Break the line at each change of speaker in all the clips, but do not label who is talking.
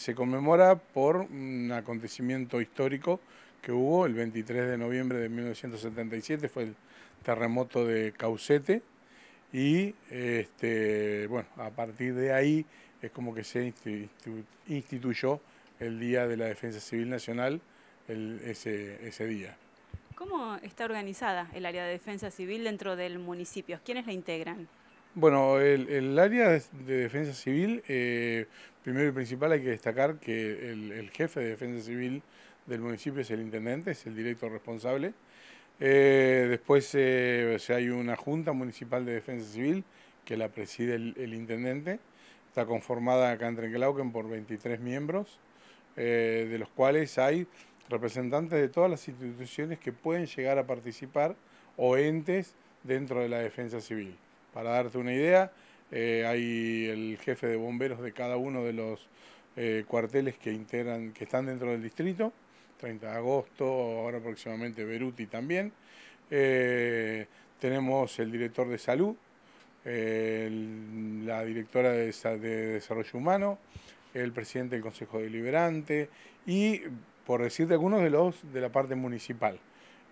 Se conmemora por un acontecimiento histórico que hubo el 23 de noviembre de 1977, fue el terremoto de Caucete, y este, bueno, a partir de ahí es como que se instituyó el Día de la Defensa Civil Nacional ese, ese día.
¿Cómo está organizada el área de defensa civil dentro del municipio? ¿Quiénes la integran?
Bueno, el, el área de, defensa civil, eh, primero y principal hay que destacar que el, jefe de defensa civil del municipio es el intendente, es el directo responsable. Eh, después eh, hay una junta municipal de defensa civil que la preside el, intendente. Está conformada acá en Trenquelauquen por 23 miembros, de los cuales hay representantes de todas las instituciones que pueden llegar a participar o entes dentro de la defensa civil. Para darte una idea, eh, hay el jefe de bomberos de cada uno de los eh, cuarteles que integran, que están dentro del distrito, 30 de agosto, ahora próximamente Beruti también. Eh, tenemos el director de salud, la directora de, de desarrollo humano, el presidente del Consejo Deliberante y, por decirte algunos, de los de la parte municipal.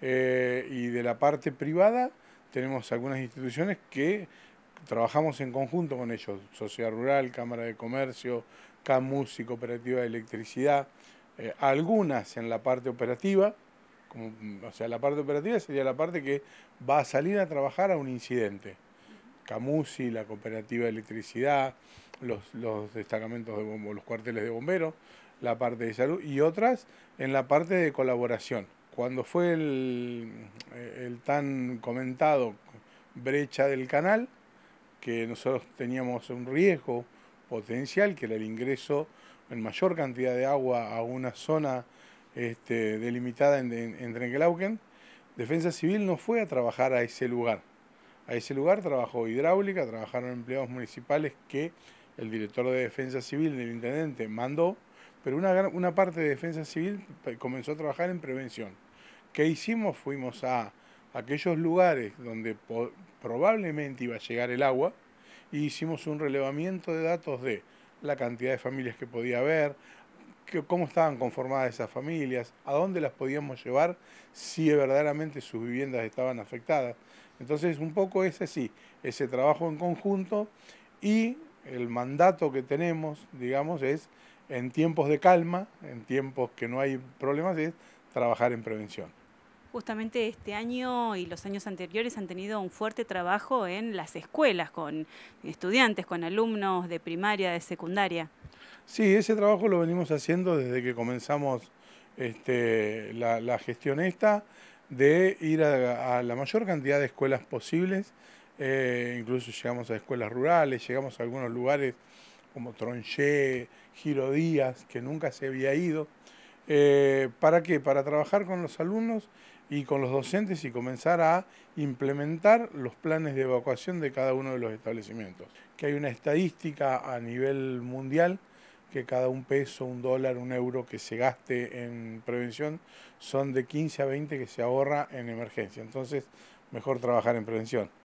y de la parte privada, tenemos algunas instituciones que trabajamos en conjunto con ellos, Sociedad Rural, Cámara de Comercio, CAMUSI, Cooperativa de Electricidad, eh, algunas en la parte operativa, mm, o sea, la parte operativa sería la parte que va a salir a trabajar a un incidente. Camusi, la cooperativa de electricidad, los, los destacamentos de los cuarteles de bomberos, la parte de salud y otras en la parte de colaboración. Cuando fue eh, el, tan comentado brecha del canal, que nosotros teníamos un riesgo potencial, que era el ingreso en mayor cantidad de agua a una zona este, delimitada en, en, Defensa Civil no fue a trabajar a ese lugar. A ese lugar trabajó hidráulica, trabajaron empleados municipales que el director de Defensa Civil del intendente mandó, pero una parte de Defensa Civil comenzó a trabajar en prevención. ¿Qué hicimos? Fuimos a aquellos lugares donde probablemente iba a llegar el agua y e hicimos un relevamiento de datos de la cantidad de familias que podía haber, cómo estaban conformadas esas familias, a dónde las podíamos llevar si verdaderamente sus viviendas estaban afectadas. Entonces, un poco ese sí, ese trabajo en conjunto y el mandato que tenemos, digamos, es en tiempos de calma, en tiempos que no hay problemas, es trabajar en prevención
justamente este año y los años anteriores han tenido un fuerte trabajo en las escuelas, con estudiantes, con alumnos de primaria, de secundaria.
Sí, ese trabajo lo venimos haciendo desde que comenzamos este, la, gestión esta, de ir a, la mayor cantidad de escuelas posibles, eh, incluso llegamos a escuelas rurales, llegamos a algunos lugares como Tronché, Giro Díaz, que nunca se había ido, eh, ¿Para qué? Para trabajar con los alumnos y con los docentes y comenzar a implementar los planes de evacuación de cada uno de los establecimientos. Que hay una estadística a nivel mundial que cada un peso, un dólar, un euro que se gaste en prevención son de 15 a 20 que se ahorra en emergencia. Entonces, mejor trabajar en prevención.